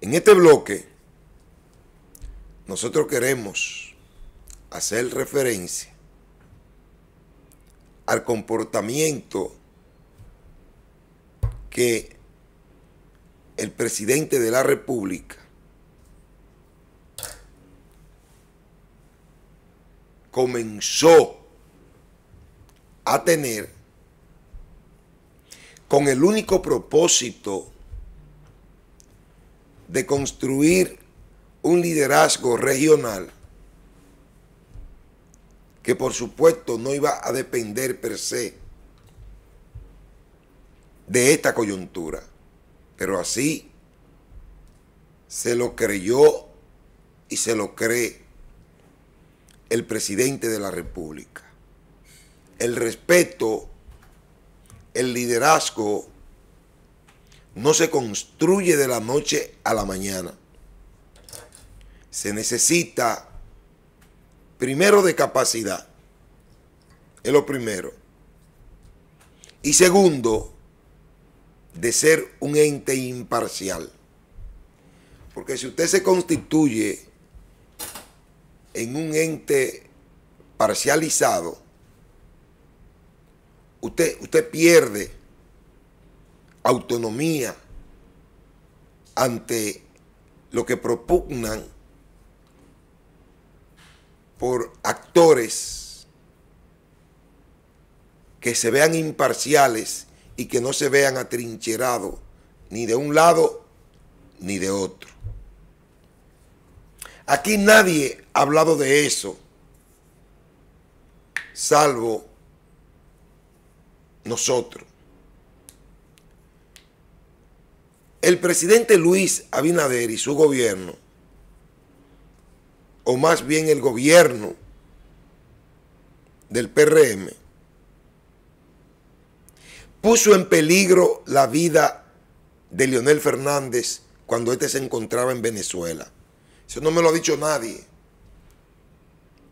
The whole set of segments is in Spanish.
En este bloque, nosotros queremos hacer referencia al comportamiento que el presidente de la República comenzó a tener con el único propósito de construir un liderazgo regional que por supuesto no iba a depender per se de esta coyuntura, pero así se lo creyó y se lo cree el presidente de la República. El respeto, el liderazgo no se construye de la noche a la mañana. Se necesita primero de capacidad. Es lo primero. Y segundo, de ser un ente imparcial. Porque si usted se constituye en un ente parcializado, usted, usted pierde autonomía ante lo que propugnan por actores que se vean imparciales y que no se vean atrincherados ni de un lado ni de otro. Aquí nadie ha hablado de eso, salvo nosotros. el presidente Luis Abinader y su gobierno, o más bien el gobierno del PRM, puso en peligro la vida de Leonel Fernández cuando éste se encontraba en Venezuela. Eso no me lo ha dicho nadie,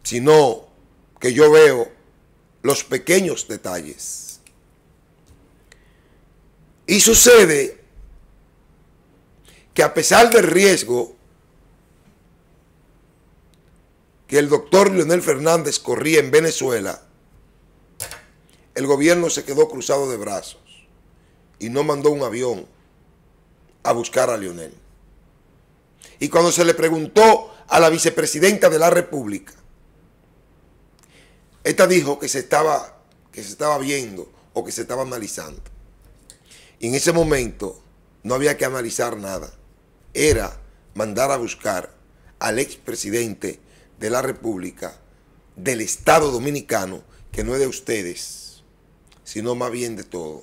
sino que yo veo los pequeños detalles. Y sucede que a pesar del riesgo que el doctor Leonel Fernández corría en Venezuela, el gobierno se quedó cruzado de brazos y no mandó un avión a buscar a Leonel. Y cuando se le preguntó a la vicepresidenta de la República, esta dijo que se estaba, que se estaba viendo o que se estaba analizando. Y en ese momento no había que analizar nada era mandar a buscar al expresidente de la República, del Estado Dominicano, que no es de ustedes, sino más bien de todo.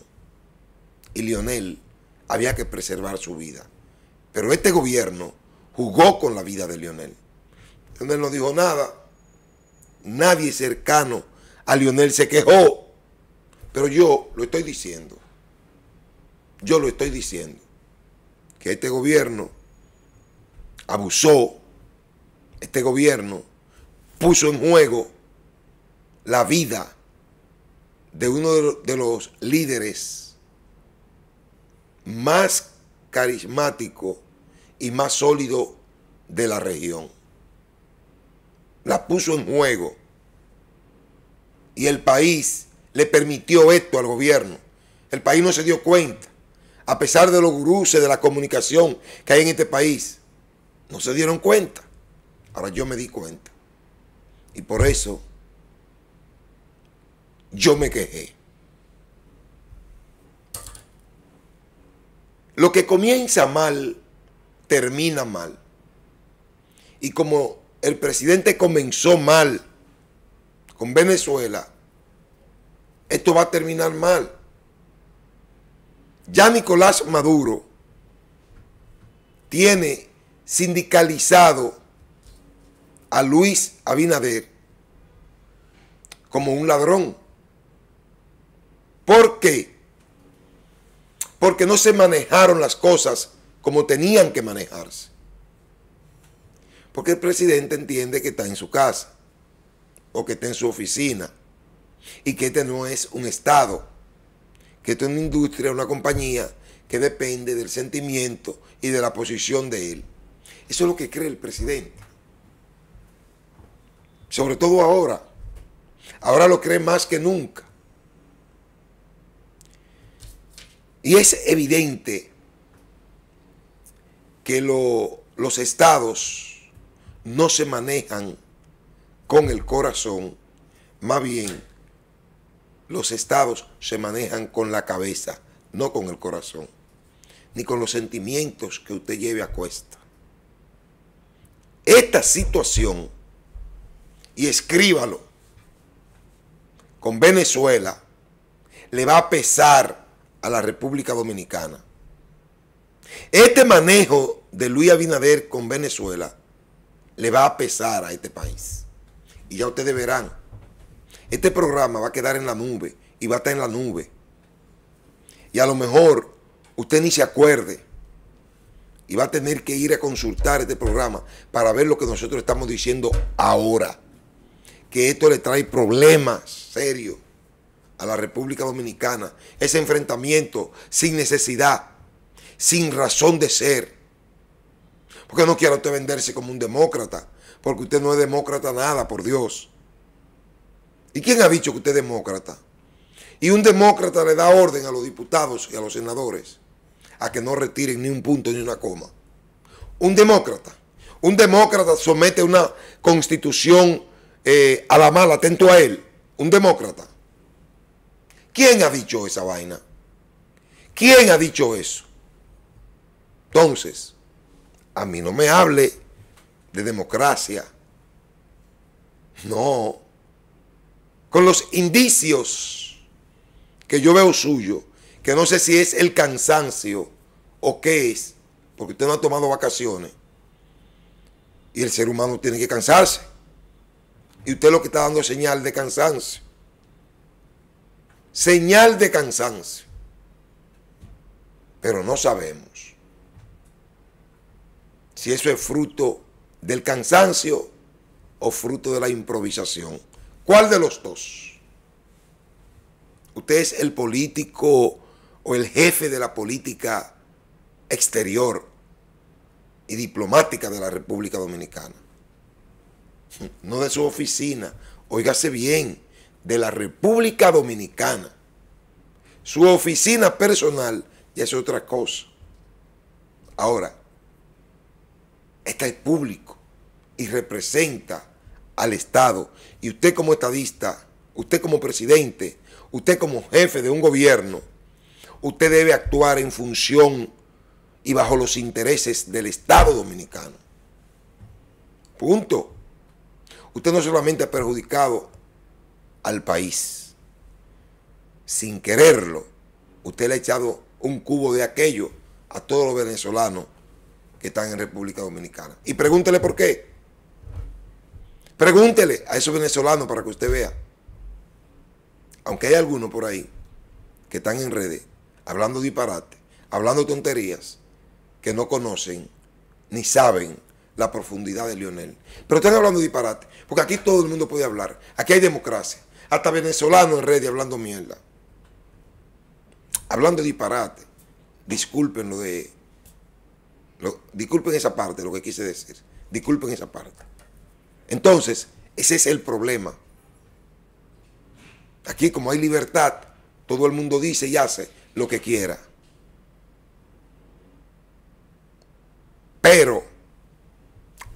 Y Lionel había que preservar su vida. Pero este gobierno jugó con la vida de Lionel. Lionel no dijo nada. Nadie cercano a Lionel se quejó. Pero yo lo estoy diciendo. Yo lo estoy diciendo. Que este gobierno abusó este gobierno, puso en juego la vida de uno de los líderes más carismático y más sólido de la región. La puso en juego. Y el país le permitió esto al gobierno. El país no se dio cuenta, a pesar de los gruces de la comunicación que hay en este país. No se dieron cuenta. Ahora yo me di cuenta. Y por eso yo me quejé. Lo que comienza mal, termina mal. Y como el presidente comenzó mal con Venezuela, esto va a terminar mal. Ya Nicolás Maduro tiene sindicalizado a Luis Abinader como un ladrón. ¿Por qué? Porque no se manejaron las cosas como tenían que manejarse. Porque el presidente entiende que está en su casa o que está en su oficina y que este no es un Estado, que esto es una industria, una compañía que depende del sentimiento y de la posición de él. Eso es lo que cree el presidente. Sobre todo ahora. Ahora lo cree más que nunca. Y es evidente que los estados no se manejan con el corazón, más bien los estados se manejan con la cabeza, no con el corazón, ni con los sentimientos que usted lleve a cuesta esta situación y escríbalo con Venezuela, le va a pesar a la República Dominicana. Este manejo de Luis Abinader con Venezuela le va a pesar a este país. Y ya ustedes verán, este programa va a quedar en la nube y va a estar en la nube. Y a lo mejor usted ni se acuerde y va a tener que ir a consultar este programa para ver lo que nosotros estamos diciendo ahora. Que esto le trae problemas serios a la República Dominicana. Ese enfrentamiento sin necesidad, sin razón de ser. Porque no quiere usted venderse como un demócrata, porque usted no es demócrata nada, por Dios. ¿Y quién ha dicho que usted es demócrata? Y un demócrata le da orden a los diputados y a los senadores a que no retiren ni un punto ni una coma. Un demócrata. Un demócrata somete una constitución eh, a la mala, atento a él. Un demócrata. ¿Quién ha dicho esa vaina? ¿Quién ha dicho eso? Entonces, a mí no me hable de democracia. No. Con los indicios que yo veo suyo, que no sé si es el cansancio o qué es, porque usted no ha tomado vacaciones. Y el ser humano tiene que cansarse. Y usted lo que está dando señal de cansancio. Señal de cansancio. Pero no sabemos si eso es fruto del cansancio o fruto de la improvisación. ¿Cuál de los dos? Usted es el político o el jefe de la política exterior y diplomática de la República Dominicana. No de su oficina, óigase bien, de la República Dominicana. Su oficina personal ya es otra cosa. Ahora, está el público y representa al Estado. Y usted como estadista, usted como presidente, usted como jefe de un gobierno, usted debe actuar en función y bajo los intereses del Estado Dominicano. Punto. Usted no solamente ha perjudicado al país, sin quererlo, usted le ha echado un cubo de aquello a todos los venezolanos que están en República Dominicana. Y pregúntele por qué. Pregúntele a esos venezolanos para que usted vea. Aunque hay algunos por ahí que están en redes hablando disparate, hablando tonterías, que no conocen ni saben la profundidad de Lionel. Pero están hablando disparate, porque aquí todo el mundo puede hablar. Aquí hay democracia. Hasta venezolanos en redes hablando mierda. Hablando disparate. Disculpen lo de... Lo, disculpen esa parte, lo que quise decir. Disculpen esa parte. Entonces, ese es el problema. Aquí como hay libertad, todo el mundo dice y hace lo que quiera. Pero,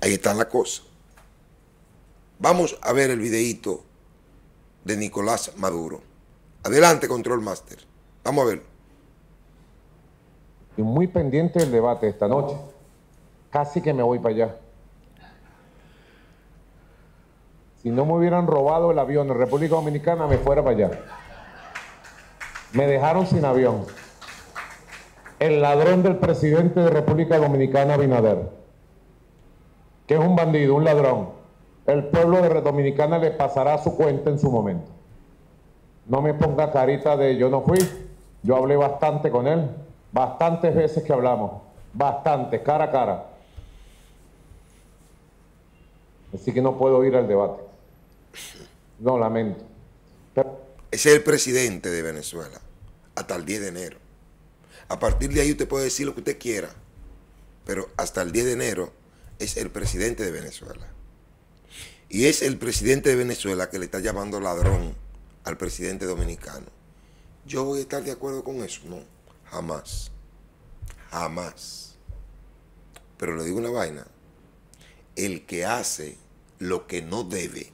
ahí está la cosa. Vamos a ver el videíto de Nicolás Maduro. Adelante, Control Master. Vamos a verlo Y muy pendiente del debate esta noche. Casi que me voy para allá. Si no me hubieran robado el avión en República Dominicana, me fuera para allá me dejaron sin avión. El ladrón del presidente de República Dominicana, Binader. que es un bandido, un ladrón. El pueblo de Dominicana le pasará su cuenta en su momento. No me ponga carita de yo no fui, yo hablé bastante con él, bastantes veces que hablamos, bastante, cara a cara. Así que no puedo ir al debate. No, lamento. Pero es el presidente de Venezuela hasta el 10 de enero. A partir de ahí usted puede decir lo que usted quiera, pero hasta el 10 de enero es el presidente de Venezuela. Y es el presidente de Venezuela que le está llamando ladrón al presidente dominicano. Yo voy a estar de acuerdo con eso, no, jamás, jamás. Pero le digo una vaina, el que hace lo que no debe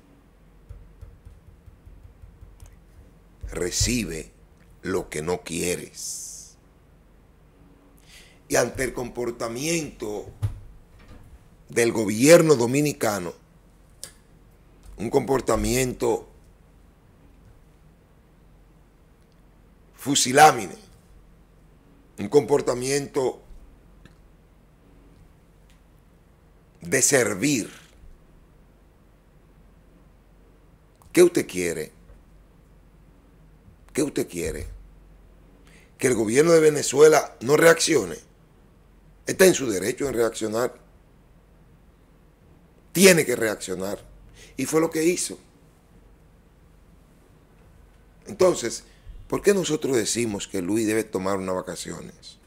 recibe lo que no quieres. Y ante el comportamiento del gobierno dominicano, un comportamiento fusilámine, un comportamiento de servir. ¿Qué usted quiere? ¿Qué usted quiere? ¿Que el gobierno de Venezuela no reaccione? Está en su derecho en reaccionar. Tiene que reaccionar. Y fue lo que hizo. Entonces, ¿por qué nosotros decimos que Luis debe tomar unas vacaciones?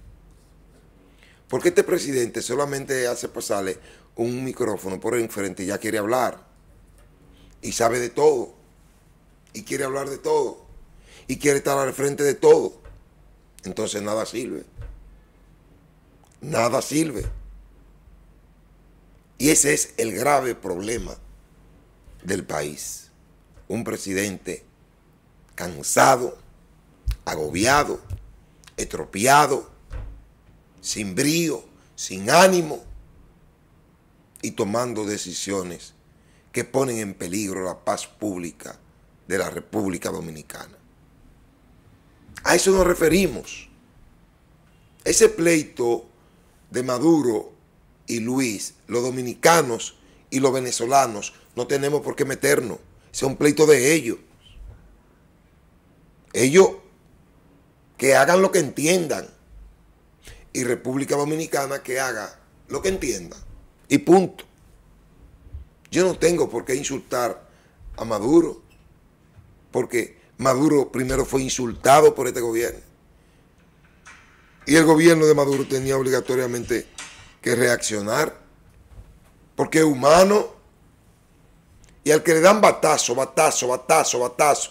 Porque este presidente solamente hace pasarle un micrófono por enfrente y ya quiere hablar. Y sabe de todo. Y quiere hablar de todo y quiere estar al frente de todo. Entonces nada sirve. Nada sirve. Y ese es el grave problema del país. Un presidente cansado, agobiado, estropeado, sin brío, sin ánimo y tomando decisiones que ponen en peligro la paz pública de la República Dominicana. A eso nos referimos. Ese pleito de Maduro y Luis, los dominicanos y los venezolanos, no tenemos por qué meternos. es un pleito de ellos. Ellos que hagan lo que entiendan. Y República Dominicana que haga lo que entienda. Y punto. Yo no tengo por qué insultar a Maduro. Porque Maduro primero fue insultado por este gobierno. Y el gobierno de Maduro tenía obligatoriamente que reaccionar, porque es humano. Y al que le dan batazo, batazo, batazo, batazo,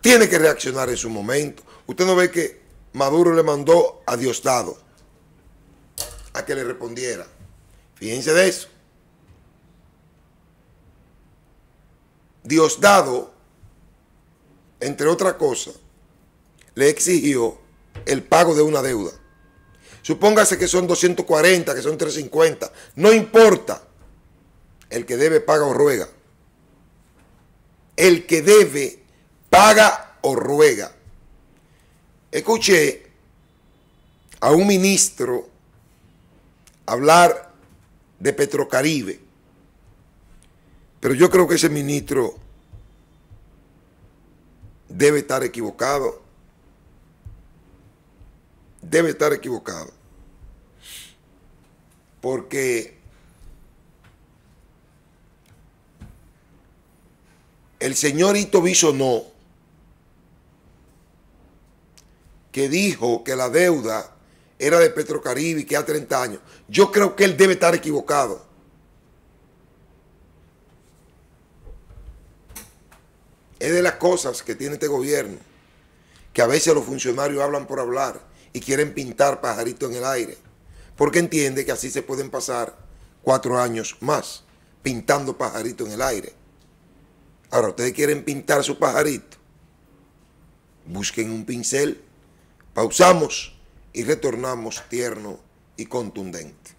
tiene que reaccionar en su momento. Usted no ve que Maduro le mandó a Diosdado a que le respondiera. Fíjense de eso. Diosdado entre otras cosas, le exigió el pago de una deuda. Supóngase que son 240, que son 350, no importa. El que debe paga o ruega. El que debe paga o ruega. Escuché a un ministro hablar de Petrocaribe, pero yo creo que ese ministro debe estar equivocado. Debe estar equivocado. Porque el señor señorito no, que dijo que la deuda era de Petrocaribe y que a 30 años, yo creo que él debe estar equivocado. Es de las cosas que tiene este gobierno, que a veces los funcionarios hablan por hablar y quieren pintar pajarito en el aire, porque entiende que así se pueden pasar cuatro años más pintando pajarito en el aire. Ahora, ustedes quieren pintar su pajarito, busquen un pincel, pausamos y retornamos tierno y contundente.